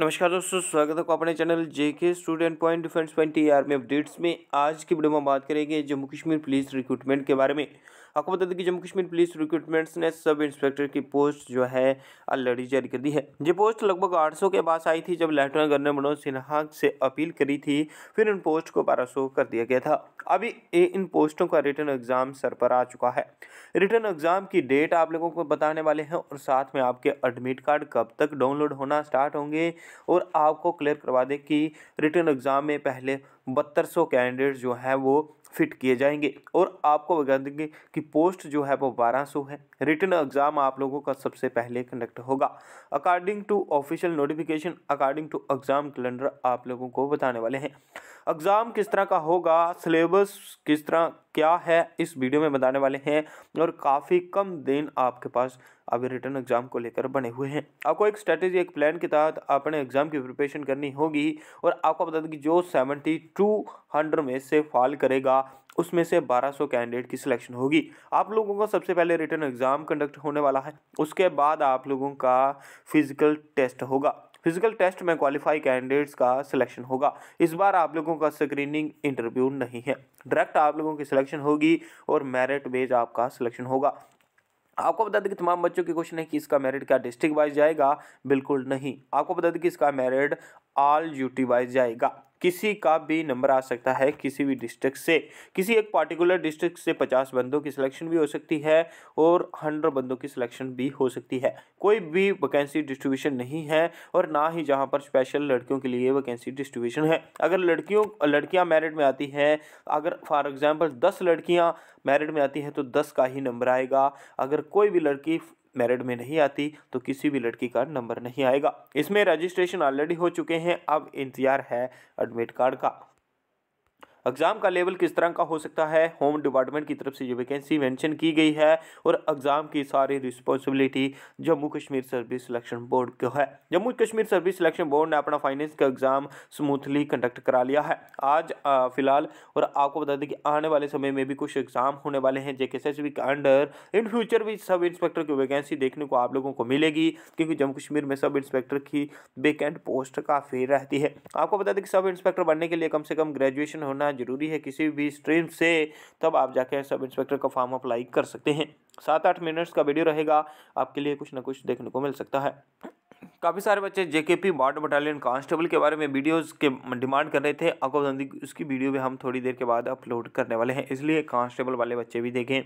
नमस्कार दोस्तों स्वागत है अपने channel JK student point defence point T R में अपडेट्स में आज की वीडियो में बात करेंगे जम्मू कश्मीर पुलिस रिक्रूटमेंट के बारे में आपको बता दें कि जम्मू कश्मीर पुलिस रिक्रूटमेंट्स ने सब इंस्पेक्टर की पोस्ट जो है ऑलरेडी जारी कर दी है ये पोस्ट लगभग 800 के पास आई थी जब लेफ्टिनेंट गवर्नर मनोज सिन्हा से अपील करी थी फिर इन पोस्ट को बारह कर दिया गया था अभी इन पोस्टों का रिटर्न एग्ज़ाम सर पर आ चुका है रिटर्न एग्ज़ाम की डेट आप लोगों को बताने वाले हैं और साथ में आपके एडमिट कार्ड कब तक डाउनलोड होना स्टार्ट होंगे और आपको क्लियर करवा दें कि रिटर्न एग्ज़ाम में पहले बहत्तर सौ कैंडिडेट जो हैं वो फिट किए जाएंगे और आपको बता देंगे कि पोस्ट जो है वो 1200 है रिटर्न एग्ज़ाम आप लोगों का सबसे पहले कंडक्ट होगा according to official notification according to exam calendar आप लोगों को बताने वाले हैं एग्ज़ाम किस तरह का होगा सिलेबस किस तरह क्या है इस वीडियो में बताने वाले हैं और काफ़ी कम दिन आपके पास अभी रिटर्न एग्ज़ाम को लेकर बने हुए हैं आपको एक स्ट्रैटेजी एक प्लान के तहत अपने एग्ज़ाम की प्रिपरेशन करनी होगी और आपको बता दें कि जो सेवेंटी टू हंड्रेड में से फॉल करेगा उसमें से 1200 कैंडिडेट की सिलेक्शन होगी आप लोगों का सबसे पहले रिटर्न एग्ज़ाम कंडक्ट होने वाला है उसके बाद आप लोगों का फिज़िकल टेस्ट होगा फिजिकल टेस्ट में क्वालिफाई कैंडिडेट्स का सिलेक्शन होगा इस बार आप लोगों का स्क्रीनिंग इंटरव्यू नहीं है डायरेक्ट आप लोगों की सिलेक्शन होगी और मेरिट बेज आपका सिलेक्शन होगा आपको बता दें कि तमाम बच्चों के क्वेश्चन है कि इसका मेरिट क्या डिस्ट्रिक्ट वाइज जाएगा बिल्कुल नहीं आपको बता दें कि इसका मेरिट ऑल यूटी वाइज जाएगा किसी का भी नंबर आ सकता है किसी भी डिस्ट्रिक्ट से किसी एक पार्टिकुलर डिस्ट्रिक्ट से पचास बंदों की सिलेक्शन भी हो सकती है और हंड्रेड बंदों की सिलेक्शन भी हो सकती है कोई भी वैकेंसी डिस्ट्रीब्यूशन नहीं है और ना ही जहाँ पर स्पेशल लड़कियों के लिए वैकेंसी डिस्ट्रीब्यूशन है अगर लड़कियों लड़कियाँ मेरिट में आती हैं अगर फॉर एग्ज़ाम्पल दस लड़कियाँ मेरिट में आती हैं तो दस का ही नंबर आएगा अगर कोई भी लड़की मेरिड में नहीं आती तो किसी भी लड़की का नंबर नहीं आएगा इसमें रजिस्ट्रेशन ऑलरेडी हो चुके हैं अब इंतजार है एडमिट कार्ड का एग्ज़ाम का लेवल किस तरह का हो सकता है होम डिपार्टमेंट की तरफ से जो वैकेंसी मेंशन की गई है और एग्ज़ाम की सारी responsibility Jammu Kashmir service selection board को है Jammu Kashmir service selection board ने अपना फाइनेंस का एग्ज़ाम स्मूथली कंडक्ट करा लिया है आज फिलहाल और आपको बता दें कि आने वाले समय में भी कुछ एग्ज़ाम होने वाले हैं जेके के के अंडर इन फ्यूचर भी सब इंस्पेक्टर की वैकेंसी देखने को आप लोगों को मिलेगी क्योंकि जम्मू कश्मीर में सब इंस्पेक्टर की वेकेंट पोस्ट काफ़ी रहती है आपको बता दें कि सब इंस्पेक्टर बनने के लिए कम से कम ग्रेजुएशन होना ज़रूरी है किसी भी स्ट्रीम से तब आप जाके सब इंस्पेक्टर का फॉर्म अप्लाई कर सकते हैं सात आठ मिनट्स का वीडियो रहेगा आपके लिए कुछ ना कुछ देखने को मिल सकता है काफ़ी सारे बच्चे जेकेपी बॉर्डर बटालियन कांस्टेबल के बारे में वीडियोस के डिमांड कर रहे थे अकोबंदी उसकी वीडियो भी हम थोड़ी देर के बाद अपलोड करने वाले हैं इसलिए कांस्टेबल वाले बच्चे भी देखें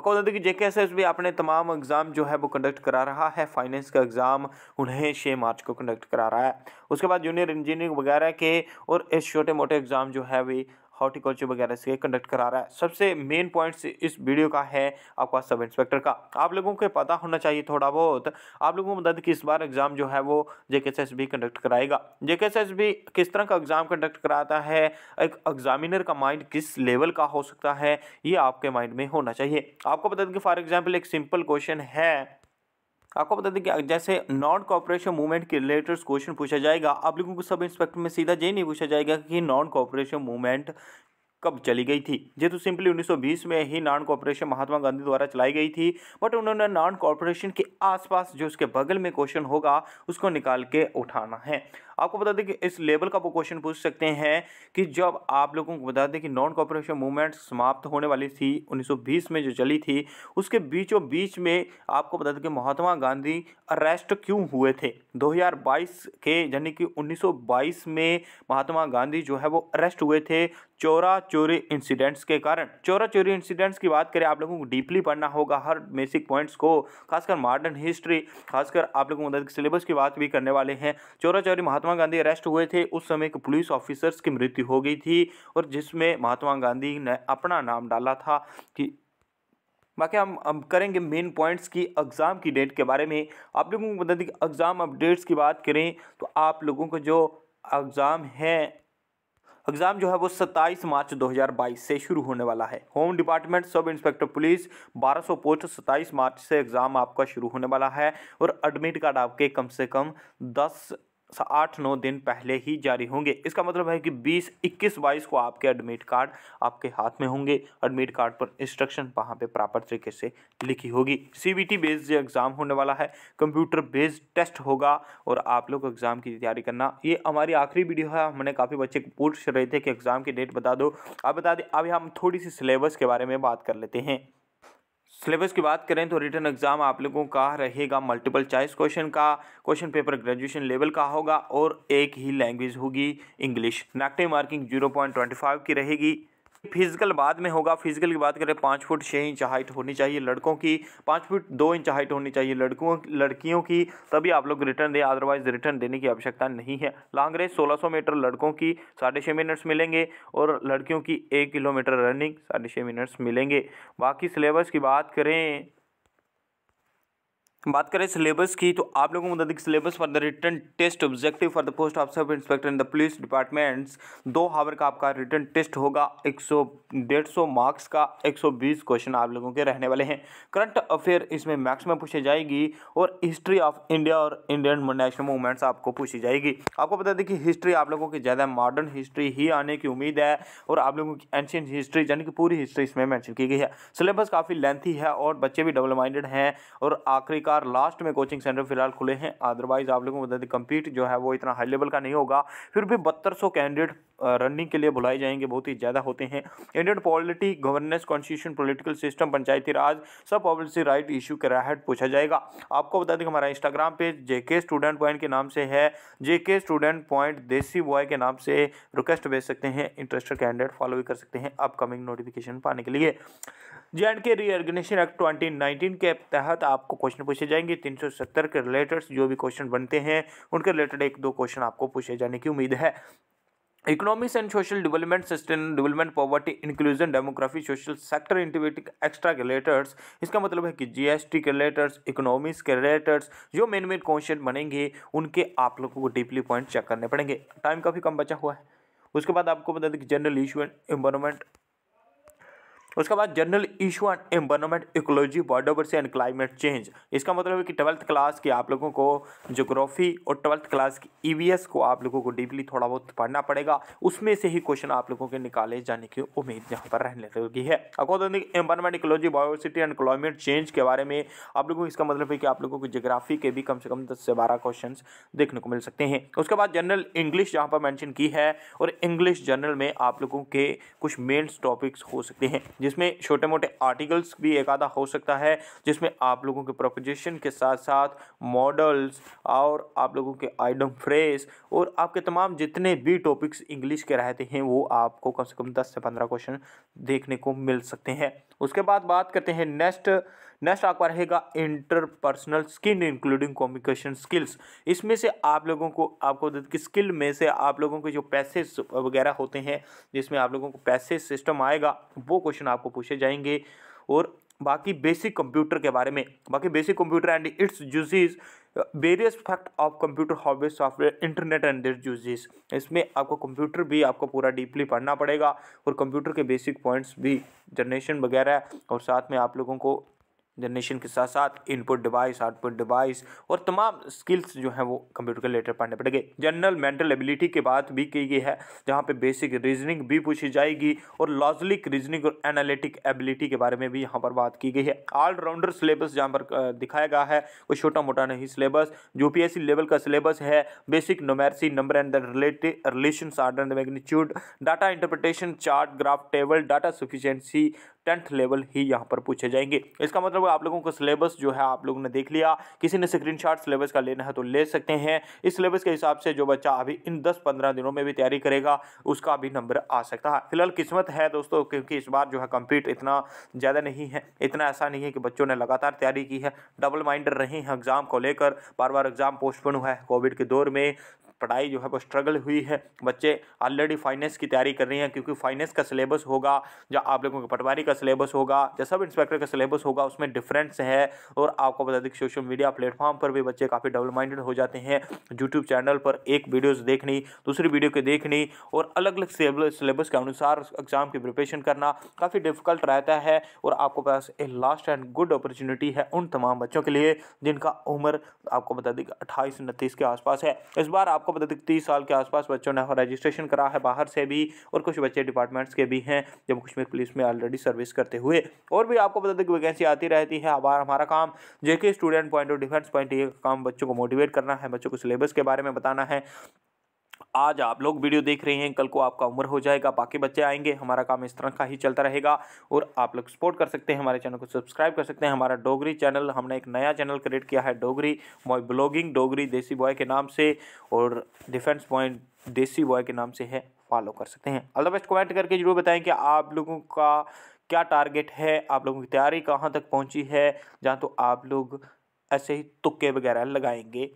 अकोबंदी की जेके एस भी अपने तमाम एग्ज़ाम जो है वो कंडक्ट करा रहा है फाइनेंस का एग्ज़ाम उन्हें छः मार्च को कंडक्ट करा रहा है उसके बाद जूनियर इंजीनियरिंग वगैरह के और इस छोटे मोटे एग्ज़ाम जो है वे हॉर्टिकल्चर वगैरह से कंडक्ट करा रहा है सबसे मेन पॉइंट्स इस वीडियो का है आपका सब इंस्पेक्टर का आप लोगों को पता होना चाहिए थोड़ा बहुत आप लोगों को मदद कि इस बार एग्ज़ाम जो है वो जे भी कंडक्ट कराएगा जे किस तरह का एग्ज़ाम कंडक्ट कराता है एक एग्जामिनर का माइंड किस लेवल का हो सकता है ये आपके माइंड में होना चाहिए आपको बता दें कि फॉर एग्जाम्पल एक सिंपल क्वेश्चन है आपको बता दें कि जैसे नॉन कॉपरेशन मूवमेंट के रिलेटेड क्वेश्चन पूछा जाएगा आप लोगों को सब इंस्पेक्टर में सीधा ये नहीं पूछा जाएगा कि नॉन कॉपरेशन मूवमेंट कब चली गई थी ये तो सिंपली 1920 में ही नॉन कॉपरेशन महात्मा गांधी द्वारा चलाई गई थी बट उन्होंने नॉन कॉपरेशन के आसपास जो उसके बगल में क्वेश्चन होगा उसको निकाल के उठाना है आपको बता दें कि इस लेवल का वो क्वेश्चन पूछ सकते हैं कि जब आप लोगों को बता दें कि नॉन कॉपरेशन मूवमेंट समाप्त होने वाली थी 1920 में जो चली थी उसके बीचों बीच में आपको बता दें कि महात्मा गांधी अरेस्ट क्यों हुए थे 2022 के यानी कि 1922 में महात्मा गांधी जो है वो अरेस्ट हुए थे चोरा चोरी इंसिडेंट्स के कारण चोरा चोरी इंसिडेंट्स की बात करें आप लोगों को डीपली पढ़ना होगा हर बेसिक पॉइंट्स को खासकर मॉडर्न हिस्ट्री खासकर आप लोगों को सिलेबस की बात भी करने वाले हैं चोरा चोरी महात्मा महात्मा गांधी अरेस्ट हुए थे उस समय एक पुलिस ऑफिसर्स की मृत्यु हो गई थी और जिसमें महात्मा गांधी ने अपना नाम डाला था कि बाकी हम अब करेंगे मेन पॉइंट्स की एग्ज़ाम की डेट के बारे में आप लोगों को बता दें कि एग्ज़ाम अपडेट्स की बात करें तो आप लोगों का जो एग्ज़ाम है एग्ज़ाम जो है वो 27 मार्च 2022 से शुरू होने वाला है home department sub inspector police 1200 post 27 March से एग्ज़ाम आपका शुरू होने वाला है और एडमिट कार्ड आपके कम से कम आठ नौ दिन पहले ही जारी होंगे इसका मतलब है कि बीस इक्कीस बाईस को आपके एडमिट कार्ड आपके हाथ में होंगे एडमिट कार्ड पर इंस्ट्रक्शन वहाँ पे प्रॉपर तरीके से लिखी होगी सीबीटी बेस्ड एग्ज़ाम होने वाला है कंप्यूटर बेस्ड टेस्ट होगा और आप लोग एग्ज़ाम की तैयारी करना ये हमारी आखिरी वीडियो है हमने काफ़ी बच्चे पूछ रहे थे कि एग्ज़ाम की डेट बता दो आप बता दें अभी हम थोड़ी सी सिलेबस के बारे में बात कर लेते हैं सिलेबस की बात करें तो रिटर्न एग्ज़ाम आप लोगों का रहेगा मल्टीपल चॉइस क्वेश्चन का क्वेश्चन पेपर ग्रेजुएशन लेवल का होगा और एक ही लैंग्वेज होगी इंग्लिश नेगेटिव मार्किंग 0.25 की रहेगी फिजिकल बाद में होगा फिजिकल की बात करें पाँच फुट छः इंच हाइट होनी चाहिए लड़कों की पाँच फुट दो इंच हाइट होनी चाहिए लड़कों लड़कियों की तभी आप लोग रिटर्न दें अदरवाइज रिटर्न देने की आवश्यकता नहीं है लॉन्ग रेस 1600 मीटर लड़कों की साढ़े छः मिनट्स मिलेंगे और लड़कियों की एक किलोमीटर रनिंग साढ़े छः मिनट्स मिलेंगे बाकी सिलेबस की बात करें बात करें सिलेबस की तो आप लोगों को बता दें कि syllabus for the written test objective for the post of sub inspector in the police departments दो हावर का आपका रिटर्न टेस्ट होगा 100 150 मार्क्स का 120 क्वेश्चन आप लोगों के रहने वाले हैं करंट अफेयर इसमें मैक्सिमम पूछी जाएगी और हिस्ट्री ऑफ इंडिया और इंडियन नेशनल मूवमेंट्स आपको पूछी जाएगी आपको बता दें कि हिस्ट्री आप लोगों की ज़्यादा मॉडर्न हिस्ट्री ही आने की उम्मीद है और आप लोगों की एंशियंट हिस्ट्री यानी कि पूरी हिस्ट्री इसमें मैंशन की गई है सिलेबस काफ़ी लेंथी है और बच्चे भी डबल माइंडेड हैं और आखिरी कार लास्ट में कोचिंग सेंटर फिलहाल खुले हैं अदरवाइज़ आप लोगों को बता दें कम्पीट जो है वो इतना हाई लेवल का नहीं होगा फिर भी बहत्तर कैंडिडेट रनिंग के लिए बुलाए जाएंगे बहुत ही ज़्यादा होते हैं Indian polity governance constitution political system Panchayati Raj सब पॉलिसी राइट इशू के राहट पूछा जाएगा आपको बता दें कि हमारा Instagram page JK student point के नाम से है JK student point desi boy के नाम से रिक्वेस्ट भेज सकते हैं इंटरेस्टेड कैंडिडेट फॉलो भी कर सकते हैं अपकमिंग नोटिफिकेशन पाने के लिए J and K reorganisation act twenty के तहत आपको क्वेश्चन पूछ पूछे जाएंगे तीन सौ सत्तर के रिलेटेड जो भी क्वेश्चन बनते हैं उनके रिलेटेड एक दो क्वेश्चन आपको पूछे जाने की उम्मीद है economics and social development sustain development poverty inclusion demography social sector integrating extra के लेटर्स इसका मतलब है कि जीएसटी के लेटर्स इकोनॉमिक्स के लेटर्स जो मेन मेन क्वेश्चन बनेंगे उनके आप लोगों को डीपली पॉइंट चेक करने पड़ेंगे टाइम काफ़ी कम बचा हुआ है उसके बाद आपको बता दें कि जनरल इशू एंड एनवायरमेंट उसके बाद general issue and environment ecology biodiversity and climate change इसका मतलब है कि ट्वेल्थ क्लास की आप लोगों को जोग्राफी और ट्वेल्थ क्लास की ई e को आप लोगों को डीपली थोड़ा बहुत पढ़ना पड़ेगा उसमें से ही क्वेश्चन आप लोगों के निकाले जाने की उम्मीद यहाँ पर रहने लगी है according environment ecology biodiversity and climate change के बारे में आप लोगों को इसका मतलब है कि आप लोगों को जोग्राफी के भी कम से कम दस से बारह क्वेश्चन देखने को मिल सकते हैं उसके बाद जनरल इंग्लिश यहाँ पर मैंशन की है और इंग्लिश जनरल में आप लोगों के कुछ मेन्स टॉपिक्स हो सकते हैं जिसमें छोटे मोटे आर्टिकल्स भी एक आधा हो सकता है जिसमें आप लोगों के प्रपोजिशन के साथ साथ मॉडल्स और आप लोगों के आइडम फ्रेस और आपके तमाम जितने भी टॉपिक्स इंग्लिश के रहते हैं वो आपको कम से कम दस से पंद्रह क्वेश्चन देखने को मिल सकते हैं उसके बाद बात करते हैं नेक्स्ट नेक्स्ट आपका रहेगा interpersonal skill including communication skills इसमें से आप लोगों को आपको कि स्किल में से आप लोगों के जो पैसे वगैरह होते हैं जिसमें आप लोगों को पैसे सिस्टम आएगा वो क्वेश्चन आपको पूछे जाएंगे और बाकी बेसिक कंप्यूटर के बारे में बाकी basic computer and its uses various fact of computer hobbies software internet and their uses इसमें आपको कंप्यूटर भी आपको पूरा डीपली पढ़ना पड़ेगा और कंप्यूटर के बेसिक पॉइंट्स भी जनरेशन वगैरह और साथ में आप लोगों को जनरेशन के साथ साथ इनपुट डिवाइस आउटपुट डिवाइस और तमाम स्किल्स जो हैं वो कंप्यूटर के रिलेटेड पढ़ने पड़ेंगे जनरल मेंटल एबिलिटी की बात भी की गई है जहाँ पे बेसिक रीजनिंग भी पूछी जाएगी और लॉजिक रीजनिंग और एनालिटिक एबिलिटी के बारे में भी यहाँ पर बात की गई है ऑलराउंडर सिलेबस जहाँ पर दिखाया गया है कोई छोटा मोटा नहीं सिलेबस जो लेवल का सिलेबस है basic numeracy number and the relative relation order and magnitude data interpretation chart graph table data sufficiency tenth level ही यहाँ पर पूछे जाएंगे इसका मतलब आप लोगों का सिलेबस जो है आप लोगों ने देख लिया किसी ने स्क्रीन सिलेबस का लेना है तो ले सकते हैं इस सिलेबस के हिसाब से जो बच्चा अभी इन दस पंद्रह दिनों में भी तैयारी करेगा उसका भी नंबर आ सकता है फिलहाल किस्मत है दोस्तों क्योंकि इस बार जो है कम्पीट इतना ज़्यादा नहीं है इतना ऐसा नहीं है कि बच्चों ने लगातार तैयारी की है डबल माइंडर रहे हैं एग्ज़ाम को लेकर बार बार एग्ज़ाम पोस्टपोन हुआ है कोविड के दौर में पढ़ाई जो है वो स्ट्रगल हुई है बच्चे ऑलरेडी फाइनेंस की तैयारी कर रही हैं क्योंकि फाइनेंस का सिलेबस होगा या आप लोगों का पटवारी का सिलेबस होगा या सब इंस्पेक्टर का सिलेबस होगा उसमें डिफरेंस है और आपको बता दें कि सोशल मीडिया प्लेटफॉर्म पर भी बच्चे काफ़ी डबल माइंडेड हो जाते हैं यूट्यूब चैनल पर एक वीडियोज़ देखनी दूसरी वीडियो के देखनी और अलग अलग सिलेबस के अनुसार एग्जाम की प्रिपरेशन करना काफ़ी डिफिकल्ट रहता है और आपके पास a last and good opportunity है उन तमाम बच्चों के लिए जिनका उम्र आपको बता दें अट्ठाईस उनतीस के आसपास है इस बार आपको आपको बता दें तीस साल के आसपास बच्चों ने रजिस्ट्रेशन करा है बाहर से भी और कुछ बच्चे डिपार्टमेंट्स के भी हैं जम्मू कश्मीर पुलिस में ऑलरेडी सर्विस करते हुए और भी आपको बता दें कि वैकेंसी आती रहती है हमारा हमारा काम जेके स्टूडेंट पॉइंट और डिफेंस पॉइंट ये काम बच्चों को मोटिवेट करना है बच्चों को सिलेबस के बारे में बताना है आज आप लोग वीडियो देख रहे हैं कल को आपका उम्र हो जाएगा बाकी बच्चे आएंगे हमारा काम इस तरह का ही चलता रहेगा और आप लोग सपोर्ट कर सकते हैं हमारे चैनल को सब्सक्राइब कर सकते हैं हमारा डोगरी चैनल हमने एक नया चैनल क्रिएट किया है डोगरी बॉय ब्लॉगिंग डोगरी देसी बॉय के नाम से और डिफेंस पॉइंट देसी बॉय के नाम से है फॉलो कर सकते हैं ऑल द बेस्ट कमेंट करके जरूर बताएं कि आप लोगों का क्या टारगेट है आप लोगों की तैयारी कहाँ तक पहुँची है जहाँ तो आप लोग ऐसे ही तुक्के वगैरह लगाएंगे